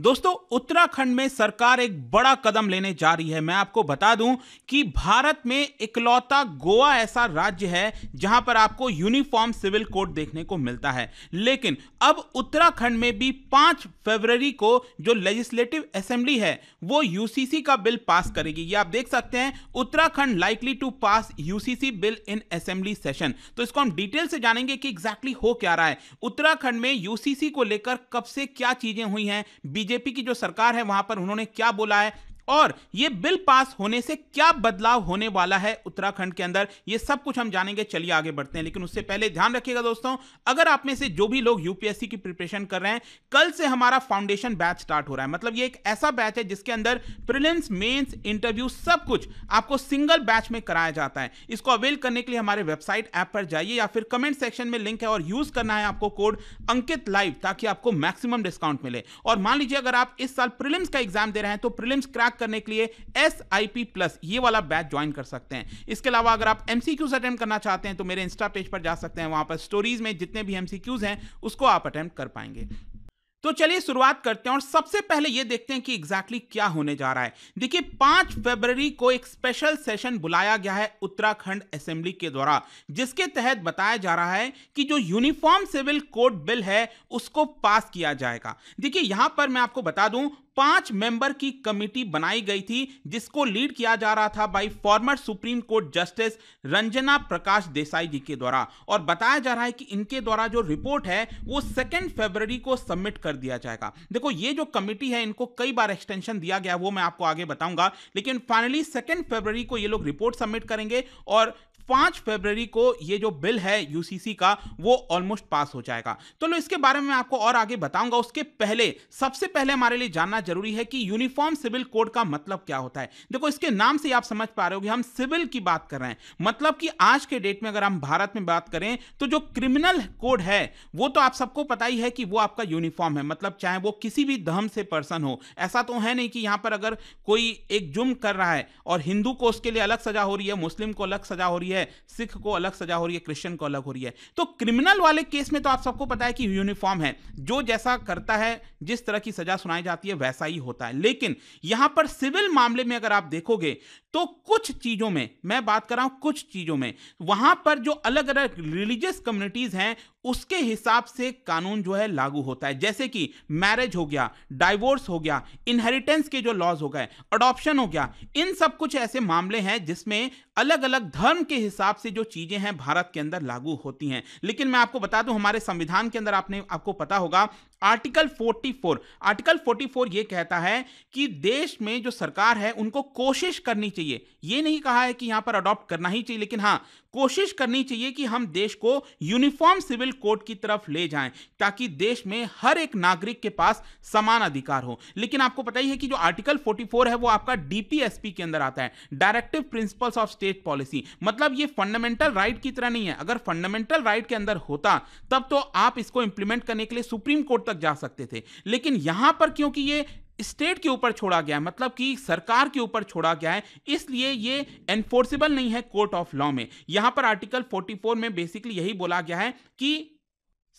दोस्तों उत्तराखंड में सरकार एक बड़ा कदम लेने जा रही है मैं आपको बता दूं कि भारत में इकलौता गोवा ऐसा राज्य है जहां पर आपको यूनिफॉर्म सिविल कोड देखने को मिलता है लेकिन अब उत्तराखंड में भी 5 फरवरी को जो लेजिस्लेटिव असेंबली है वो यूसीसी का बिल पास करेगी ये आप देख सकते हैं Uttarakhand likely to pass UCC bill in assembly session तो इसको हम डिटेल से जानेंगे कि एग्जैक्टली हो क्या रहा है उत्तराखंड में यूसीसी को लेकर कब से क्या चीजें हुई हैं बीजेपी की जो सरकार है वहां पर उन्होंने क्या बोला है और ये बिल पास होने से क्या बदलाव होने वाला है उत्तराखंड के अंदर ये सब कुछ हम जानेंगे चलिए आगे बढ़ते हैं लेकिन उससे पहले ध्यान रखिएगा दोस्तों अगर आप में से जो भी लोग यूपीएससी की प्रिपरेशन कर रहे हैं कल से हमारा फाउंडेशन बैच स्टार्ट हो रहा है मतलब ये एक ऐसा बैच है जिसके अंदर प्रिलियंस मेन्स इंटरव्यू सब कुछ आपको सिंगल बैच में कराया जाता है इसको अवेल करने के लिए हमारे वेबसाइट ऐप पर जाइए या फिर कमेंट सेक्शन में लिंक है और यूज करना है आपको कोड अंकित लाइव ताकि आपको मैक्सिमम डिस्काउंट मिले और मान लीजिए अगर आप इस साल प्रिलिम्स का एग्जाम दे रहे हैं तो प्रिलिम्स क्रैक करने के लिए एस आई पी प्लस ये वाला बैच ज्वाइन कर सकते हैं इसके अलावा अगर आप एम सी क्यूज अटेम्प्ट करना चाहते हैं तो मेरे इंस्टा पेज पर जा सकते हैं वहां पर स्टोरीज में जितने भी एम सी क्यूज हैं उसको आप अटेम्प्ट कर पाएंगे तो चलिए शुरुआत करते हैं और सबसे पहले ये देखते हैं कि एग्जैक्टली exactly क्या होने जा रहा है देखिए पांच फरवरी को एक स्पेशल सेशन बुलाया गया है उत्तराखंड असेंबली के द्वारा जिसके तहत बताया जा रहा है कि जो यूनिफॉर्म सिविल कोड बिल है उसको पास किया जाएगा देखिए यहां पर मैं आपको बता दूं पांच मेंबर की कमेटी बनाई गई थी जिसको लीड किया जा रहा था by former supreme court justice Ranjana Prakash Desai ji के द्वारा और बताया जा रहा है कि इनके द्वारा जो रिपोर्ट है वो सेकेंड फेबररी को सबमिट कर दिया जाएगा देखो ये जो कमेटी है इनको कई बार एक्सटेंशन दिया गया वो मैं आपको आगे बताऊंगा लेकिन फाइनली सेकेंड फेबररी को ये लोग रिपोर्ट सबमिट करेंगे और पांच फरवरी को ये जो बिल है यूसीसी का वो ऑलमोस्ट पास हो जाएगा तो लो इसके बारे में आपको और आगे बताऊंगा उसके पहले सबसे पहले हमारे लिए जानना जरूरी है कि यूनिफॉर्म सिविल कोड का मतलब क्या होता है देखो इसके नाम से आप समझ पा रहे हो कि हम सिविल की बात कर रहे हैं मतलब कि आज के डेट में अगर हम भारत में बात करें तो जो क्रिमिनल कोड है वो तो आप सबको पता ही है कि वो आपका यूनिफॉर्म है मतलब चाहे वो किसी भी धर्म से पर्सन हो ऐसा तो है नहीं कि यहां पर अगर कोई एक जुम्म कर रहा है और हिंदू को उसके लिए अलग सजा हो रही है मुस्लिम को अलग सजा हो रही है है सिख को अलग सजा हो रही है क्रिश्चियन को अलग हो रही है तो क्रिमिनल वाले केस में तो आप सबको पता है कि यूनिफॉर्म है जो जैसा करता है जिस तरह की सजा सुनाई जाती है वैसा ही होता है लेकिन यहां पर सिविल मामले में अगर आप देखोगे तो कुछ चीजों में मैं बात कर रहा हूं कुछ चीजों में वहां पर जो अलग अलग रिलीजियस कम्युनिटीज हैं उसके हिसाब से कानून जो है लागू होता है जैसे कि मैरिज हो गया डाइवोर्स हो गया इनहेरिटेंस के जो लॉज हो गए अडॉप्शन हो गया इन सब कुछ ऐसे मामले हैं जिसमें अलग अलग धर्म के हिसाब से जो चीजें हैं भारत के अंदर लागू होती हैं लेकिन मैं आपको बता दूं हमारे संविधान के अंदर आपने आपको पता होगा आर्टिकल 44 आर्टिकल 44 ये कहता है कि देश में जो सरकार है उनको कोशिश करनी चाहिए ये नहीं कहा है कि यहां पर अडॉप्ट करना ही चाहिए लेकिन हाँ कोशिश करनी चाहिए कि हम देश को यूनिफॉर्म सिविल कोड की तरफ ले जाएं ताकि देश में हर एक नागरिक के पास समान अधिकार हो लेकिन आपको पता ही है कि जो आर्टिकल 44 है वो आपका डीपीएसपी के अंदर आता है directive principles of state policy मतलब ये फंडामेंटल राइट की तरह नहीं है अगर फंडामेंटल राइट के अंदर होता तब तो आप इसको इंप्लीमेंट करने के लिए सुप्रीम कोर्ट तक जा सकते थे लेकिन यहां पर क्योंकि ये स्टेट के ऊपर छोड़ा गया है मतलब कि सरकार के ऊपर छोड़ा गया है इसलिए ये एनफोर्सिबल नहीं है कोर्ट ऑफ लॉ में यहाँ पर आर्टिकल 44 में बेसिकली यही बोला गया है कि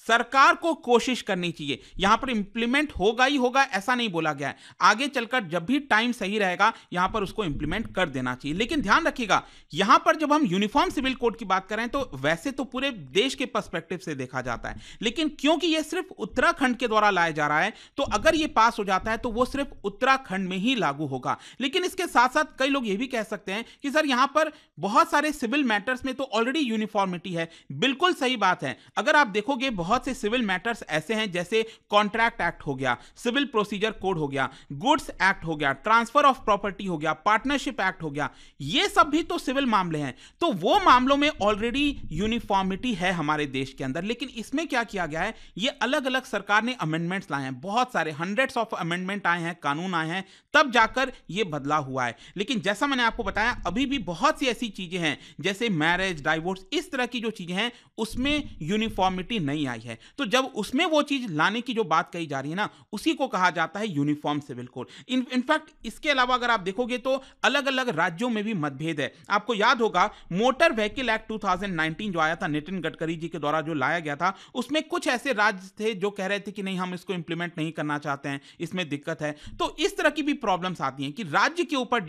सरकार को कोशिश करनी चाहिए यहां पर इंप्लीमेंट होगा ही होगा ऐसा नहीं बोला गया है आगे चलकर जब भी टाइम सही रहेगा यहां पर उसको इंप्लीमेंट कर देना चाहिए लेकिन ध्यान रखिएगा यहां पर जब हम यूनिफॉर्म सिविल कोड की बात करें तो वैसे तो पूरे देश के पर्सपेक्टिव से देखा जाता है लेकिन क्योंकि यह सिर्फ उत्तराखंड के द्वारा लाया जा रहा है तो अगर यह पास हो जाता है तो वो सिर्फ उत्तराखंड में ही लागू होगा लेकिन इसके साथ साथ कई लोग यह भी कह सकते हैं कि सर यहां पर बहुत सारे सिविल मैटर्स में तो ऑलरेडी यूनिफॉर्मिटी है बिल्कुल सही बात है अगर आप देखोगे बहुत बहुत से सिविल मैटर्स ऐसे हैं जैसे कॉन्ट्रैक्ट एक्ट हो गया सिविल प्रोसीजर कोड हो गया गुड्स एक्ट हो गया ट्रांसफर ऑफ प्रॉपर्टी हो गया पार्टनरशिप एक्ट हो गया ये सब भी तो सिविल मामले हैं तो वो मामलों में ऑलरेडी यूनिफॉर्मिटी है हमारे देश के अंदर लेकिन इसमें क्या किया गया है ये अलग अलग सरकार ने अमेंडमेंट्स लाए हैं बहुत सारे हंड्रेड्स ऑफ अमेंडमेंट आए हैं कानून आए हैं तब जाकर ये बदलाव हुआ है लेकिन जैसा मैंने आपको बताया अभी भी बहुत सी ऐसी चीजें हैं जैसे मैरिज डाइवोर्स इस तरह की जो चीजें हैं उसमें यूनिफॉर्मिटी नहीं आई आई है तो जब उसमें वो चीज़ लाने की जो बात कही जा रही है ना उसी को कहा जाता है uniform civil code in in fact इसके अलावा अगर आप देखोगे तो अलग अलग राज्यों में भी मतभेद है आपको याद होगा मोटर व्हीकल एक्ट 2019 जो आया था नितिन गडकरी जी के द्वारा जो लाया गया था उसमें कुछ ऐसे राज्य थे जो कह रहे थे कि नहीं हम इसको इंप्लीमेंट नहीं करना चाहते हैं इसमें दिक्कत है तो इस तरह की भी प्रॉब्लम्स आती हैं कि राज्य के ऊपर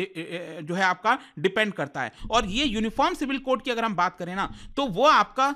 जो है आपका डिपेंड करता है और ये यूनिफॉर्म सिविल कोड की अगर हम बात करें ना तो वो आपका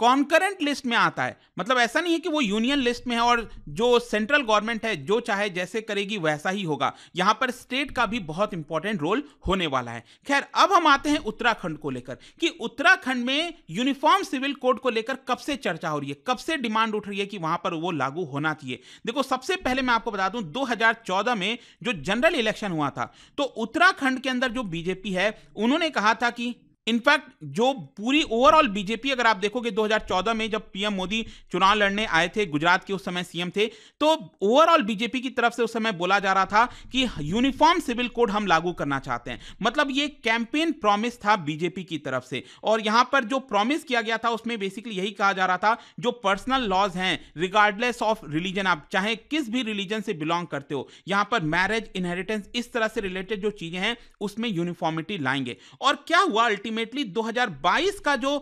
कॉन्करेंट लिस्ट में आता है मतलब ऐसा नहीं है कि वो यूनियन लिस्ट में है और जो सेंट्रल गवर्नमेंट है जो चाहे जैसे करेगी वैसा ही होगा यहां पर स्टेट का भी बहुत इंपॉर्टेंट रोल होने वाला है खैर अब हम आते हैं उत्तराखंड को लेकर कि उत्तराखंड में यूनिफॉर्म सिविल कोड को लेकर कब से चर्चा हो रही है कब से डिमांड उठ रही है कि वहां पर वो लागू होना चाहिए देखो सबसे पहले मैं आपको बता दूं दो में जो जनरल इलेक्शन हुआ था तो उत्तराखंड के अंदर जो बीजेपी है उन्होंने कहा था कि इनफैक्ट जो पूरी ओवरऑल बीजेपी अगर आप देखोगे 2014 में जब पीएम मोदी चुनाव लड़ने आए थे गुजरात के उस समय सीएम थे तो ओवरऑल बीजेपी की तरफ से उस समय बोला जा रहा था कि यूनिफॉर्म सिविल कोड हम लागू करना चाहते हैं मतलब ये कैंपेन प्रॉमिस था बीजेपी की तरफ से और यहां पर जो प्रॉमिस किया गया था उसमें बेसिकली यही कहा जा रहा था जो पर्सनल लॉज हैं रिगार्डलेस ऑफ रिलीजन आप चाहे किस भी रिलीजन से बिलोंग करते हो यहां पर मैरिज इनहेरिटेंस इस तरह से रिलेटेड जो चीजें हैं उसमें यूनिफॉर्मिटी लाएंगे और क्या हुआ अल्टीमेटली 2022 का जो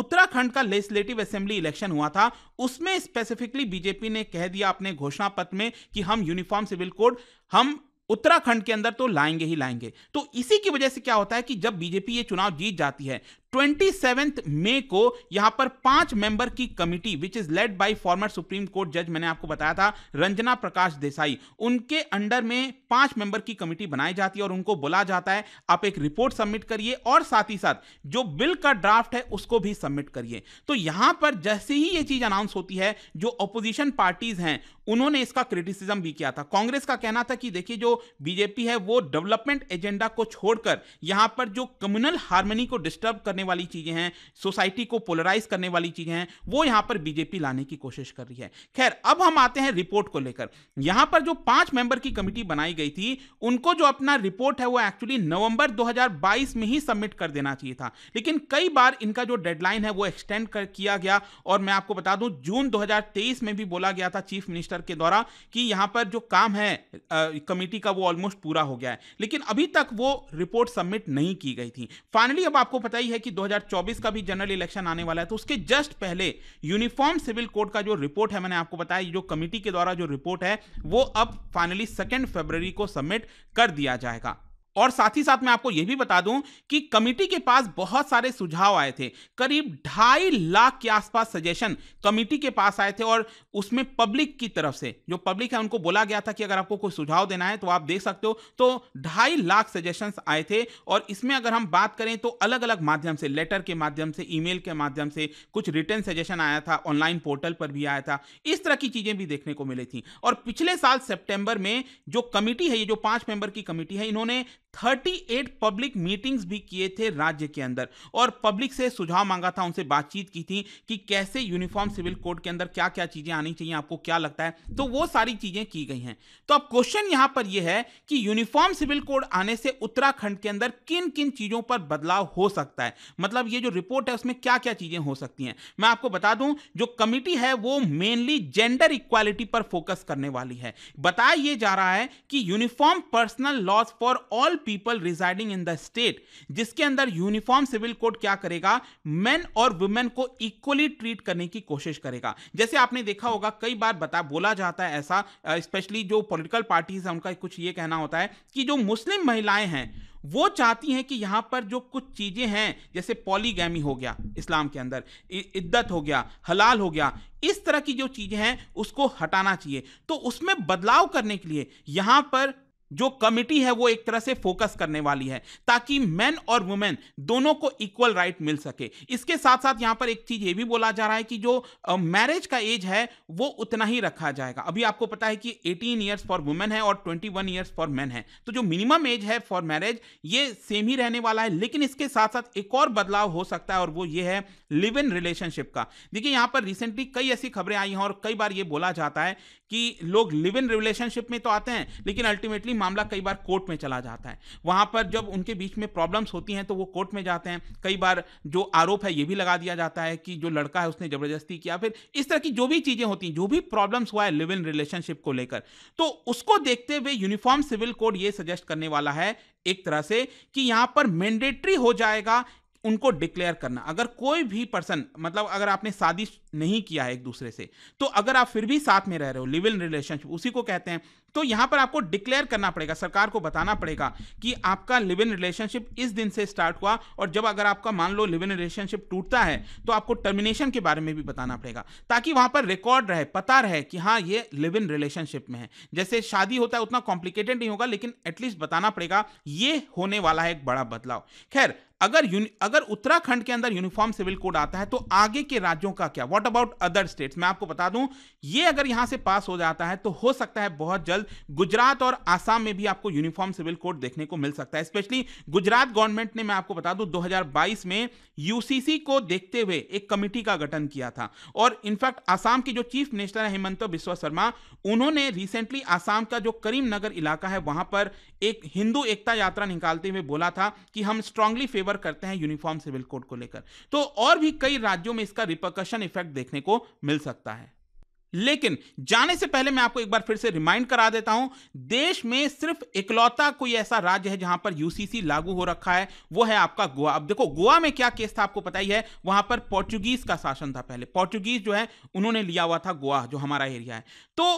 उत्तराखंड का लेजिस्लेटिव असेंबली इलेक्शन हुआ था उसमें स्पेसिफिकली बीजेपी ने कह दिया अपने घोषणा पत्र में कि हम यूनिफॉर्म सिविल कोड हम उत्तराखंड के अंदर तो लाएंगे ही लाएंगे तो इसी की वजह से क्या होता है कि जब बीजेपी ये चुनाव जीत जाती है ट्वेंटी सेवेंथ मे को यहां पर पांच मेंबर की committee which is led by former supreme court जज मैंने आपको बताया था रंजना प्रकाश देसाई उनके अंडर में पांच मेंबर की कमिटी बनाई जाती है और उनको बोला जाता है आप एक रिपोर्ट सबमिट करिए और साथ ही साथ जो बिल का ड्राफ्ट है उसको भी सबमिट करिए तो यहां पर जैसे ही ये चीज अनाउंस होती है जो अपोजिशन पार्टीज हैं उन्होंने इसका क्रिटिसिज्म भी किया था कांग्रेस का कहना था कि देखिए जो बीजेपी है वो डेवलपमेंट एजेंडा को छोड़कर यहां पर जो कम्युनल हार्मनी को डिस्टर्ब कर करने वाली चीज़ें हैं सोसाइटी को पोलराइज करने वाली चीज़ें हैं वो यहां पर बीजेपी लाने की कोशिश कर रही है खैर अब हम आते हैं रिपोर्ट को लेकर यहां पर जो पांच मेंबर की कमिटी बनाई गई थी उनको जो अपना रिपोर्ट है वो एक्चुअली नवंबर 2022 में ही सबमिट कर देना चाहिए था लेकिन कई बार इनका जो डेडलाइन है वो एक्सटेंड कर किया गया और मैं आपको बता दूं जून 2023 में भी बोला गया था चीफ मिनिस्टर के द्वारा कि यहां पर जो काम है कमेटी का वो ऑलमोस्ट पूरा हो गया है लेकिन अभी तक वो रिपोर्ट सबमिट नहीं की गई थी फाइनली अब आपको पता ही है कि 2024 का भी जनरल इलेक्शन आने वाला है तो उसके जस्ट पहले यूनिफॉर्म सिविल कोड का जो रिपोर्ट है मैंने आपको बताया जो कमिटी के द्वारा जो रिपोर्ट है वो अब फाइनली सेकेंड फेबर को सबमिट कर दिया जाएगा और साथ ही साथ मैं आपको यह भी बता दूं कि कमेटी के पास बहुत सारे सुझाव आए थे करीब ढाई लाख के आसपास सजेशन कमेटी के पास आए थे और उसमें पब्लिक की तरफ से जो पब्लिक है उनको बोला गया था कि अगर आपको कोई सुझाव देना है तो आप देख सकते हो तो ढाई लाख सजेशन आए थे और इसमें अगर हम बात करें तो अलग अलग माध्यम से लेटर के माध्यम से ई के माध्यम से कुछ रिटर्न सजेशन आया था ऑनलाइन पोर्टल पर भी आया था इस तरह की चीजें भी देखने को मिली थी और पिछले साल सेप्टेंबर में जो कमिटी है ये जो पांच मेंबर की कमिटी है इन्होंने 38 पब्लिक मीटिंग्स भी किए थे राज्य के अंदर और पब्लिक से सुझाव मांगा था उनसे बातचीत की थी कि कैसे यूनिफॉर्म सिविल कोड के अंदर क्या क्या चीज़ें आनी चाहिए आपको क्या लगता है तो वो सारी चीज़ें की गई हैं तो अब क्वेश्चन यहां पर यह है कि यूनिफॉर्म सिविल कोड आने से उत्तराखंड के अंदर किन किन चीज़ों पर बदलाव हो सकता है मतलब ये जो रिपोर्ट है उसमें क्या क्या चीज़ें हो सकती हैं मैं आपको बता दूं जो कमिटी है वो मेनली जेंडर इक्वालिटी पर फोकस करने वाली है बताया ये जा रहा है कि uniform personal laws for all people residing in the state जिसके अंदर यूनिफॉर्म सिविल कोड क्या करेगा मेन और वुमेन को इक्वली ट्रीट करने की कोशिश करेगा जैसे आपने देखा होगा कई बार बता बोला जाता है ऐसा स्पेशली जो पॉलिटिकल पार्टीज है उनका कुछ ये कहना होता है कि जो मुस्लिम महिलाएं हैं वो चाहती हैं कि यहाँ पर जो कुछ चीज़ें हैं जैसे पॉलीगैमी हो गया इस्लाम के अंदर इद्दत हो गया हलाल हो गया इस तरह की जो चीज़ें हैं उसको हटाना चाहिए तो उसमें बदलाव करने के लिए यहाँ पर जो कमिटी है वो एक तरह से फोकस करने वाली है ताकि मेन और वुमेन दोनों को इक्वल राइट मिल सके इसके साथ साथ यहाँ पर एक चीज़ ये भी बोला जा रहा है कि जो मैरिज का एज है वो उतना ही रखा जाएगा अभी आपको पता है कि 18 इयर्स फॉर वुमेन है और 21 वन फॉर मैन है तो जो मिनिमम एज है फॉर मैरिज ये सेम ही रहने वाला है लेकिन इसके साथ साथ एक और बदलाव हो सकता है और वो ये है लिव इन रिलेशनशिप का देखिए यहाँ पर रिसेंटली कई ऐसी खबरें आई हैं और कई बार ये बोला जाता है कि लोग लिव इन रिलेशनशिप में तो आते हैं लेकिन अल्टीमेटली ही मामला कई बार कोर्ट में चला जाता है वहां पर जब उनके बीच में प्रॉब्लम्स होती हैं तो वो कोर्ट में जाते हैं कई बार जो आरोप है ये भी लगा दिया जाता है कि जो लड़का है उसने जबरदस्ती किया फिर इस तरह की जो भी चीज़ें होती हैं जो भी प्रॉब्लम्स हुआ है लिव इन रिलेशनशिप को लेकर तो उसको देखते हुए यूनिफॉर्म सिविल कोड ये सजेस्ट करने वाला है एक तरह से कि यहां पर मैंडेटरी हो जाएगा उनको डिक्लेयर करना अगर कोई भी पर्सन मतलब अगर आपने शादी नहीं किया है एक दूसरे से तो अगर आप फिर भी साथ में रह रहे हो लिव इन रिलेशनशिप उसी को कहते हैं तो यहां पर आपको डिक्लेयर करना पड़ेगा सरकार को बताना पड़ेगा कि आपका लिव इन रिलेशनशिप इस दिन से स्टार्ट हुआ और जब अगर आपका मान लो लिव इन रिलेशनशिप टूटता है तो आपको टर्मिनेशन के बारे में भी बताना पड़ेगा ताकि वहां पर रिकॉर्ड रहे पता रहे कि हाँ ये लिव इन रिलेशनशिप में है जैसे शादी होता है उतना कॉम्प्लिकेटेड नहीं होगा लेकिन एटलीस्ट बताना पड़ेगा ये होने वाला है एक बड़ा बदलाव खैर अगर अगर उत्तराखंड के अंदर यूनिफॉर्म सिविल कोड आता है तो आगे के राज्यों का क्या व्हाट अबाउट अदर स्टेट्स मैं आपको बता दूं ये अगर यहां से पास हो जाता है तो हो सकता है बहुत जल्द गुजरात और आसाम में भी आपको यूनिफॉर्म सिविल कोड देखने को मिल सकता है स्पेशली गुजरात गवर्नमेंट ने मैं आपको बता दूं 2022 में यूसीसी को देखते हुए एक कमेटी का गठन किया था और इनफैक्ट आसाम के जो चीफ मिनिस्टर है हेमंत बिश्व शर्मा उन्होंने रिसेंटली आसाम का जो करीमनगर इलाका है वहां पर एक हिंदू एकता यात्रा निकालते हुए बोला था कि हम स्ट्रांगली फेवर फेवर करते हैं यूनिफॉर्म सिविल कोड को लेकर तो और भी कई राज्यों में इसका रिपरकशन इफेक्ट देखने को मिल सकता है लेकिन जाने से पहले मैं आपको एक बार फिर से रिमाइंड करा देता हूं देश में सिर्फ इकलौता कोई ऐसा राज्य है जहां पर यूसीसी लागू हो रखा है वो है आपका गोवा अब देखो गोवा में क्या केस था आपको पता ही है वहां पर पोर्चुगीज का शासन था पहले पोर्चुगीज जो है उन्होंने लिया हुआ था गोवा जो हमारा एरिया है तो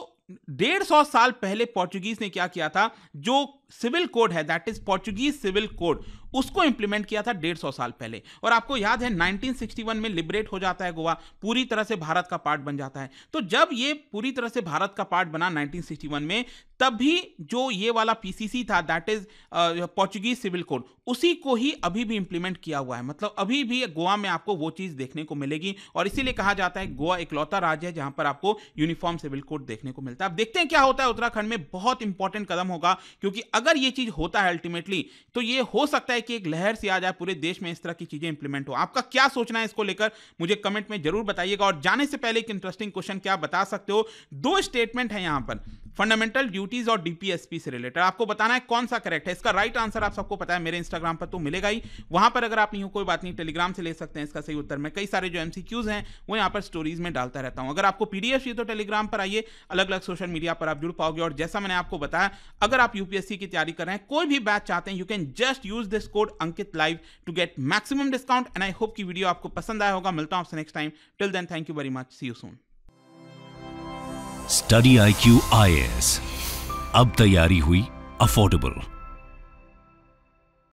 डेढ़ सौ साल पहले पोर्चुगीज ने क्या किया था जो सिविल कोड है that is Portuguese civil code उसको इंप्लीमेंट किया था डेढ़ सौ साल पहले और आपको याद है 1961 में लिबरेट हो जाता है गोवा पूरी तरह से भारत का पार्ट बन जाता है तो जब ये पूरी तरह से भारत का पार्ट बना 1961 में तभी जो ये वाला पीसीसी था that is Portuguese civil code उसी को ही अभी भी इंप्लीमेंट किया हुआ है मतलब अभी भी गोवा में आपको वो चीज़ देखने को मिलेगी और इसीलिए कहा जाता है गोवा इकलौता राज्य है जहां पर आपको यूनिफॉर्म सिविल कोड देखने को मिलता है अब देखते हैं क्या होता है उत्तराखंड में बहुत इंपॉर्टेंट कदम होगा क्योंकि अगर ये चीज़ होता है अल्टीमेटली तो ये हो सकता है है कि एक लहर सी आ जाए पूरे देश में इस तरह की चीज़ें इंप्लीमेंट हो आपका क्या सोचना है इसको लेकर मुझे कमेंट में जरूर बताइएगा और जाने से पहले एक इंटरेस्टिंग क्वेश्चन क्या बता सकते हो दो स्टेटमेंट है यहां पर फंडामेंटल ड्यूटीज और डीपीएसपी से रिलेटेड आपको बताना है कौन सा करेक्ट है इसका राइट आंसर आप सबको पता है मेरे इंस्टाग्राम पर तो मिलेगा ही वहां पर अगर आप नहीं हो कोई बात नहीं टेलीग्राम से ले सकते हैं इसका सही उत्तर मैं कई सारे जो एमसीक्यूज हैं वो यहां पर स्टोरीज में डालता रहता हूं अगर आपको पीडीएफ चाहिए तो टेलीग्राम पर आइए अलग अलग सोशल मीडिया पर आप जुड़ पाओगे और जैसा मैंने आपको बताया अगर आप यूपीएससी की तैयारी कर रहे हैं कोई भी बैच चाहते हैं you can just use this code Ankit live to get maximum discount and I hope की वीडियो आपको पसंद आया होगा मिलता हूं आपसे next time till then thank you very much see you soon study I Q I S अब तैयारी हुई अफोर्डेबल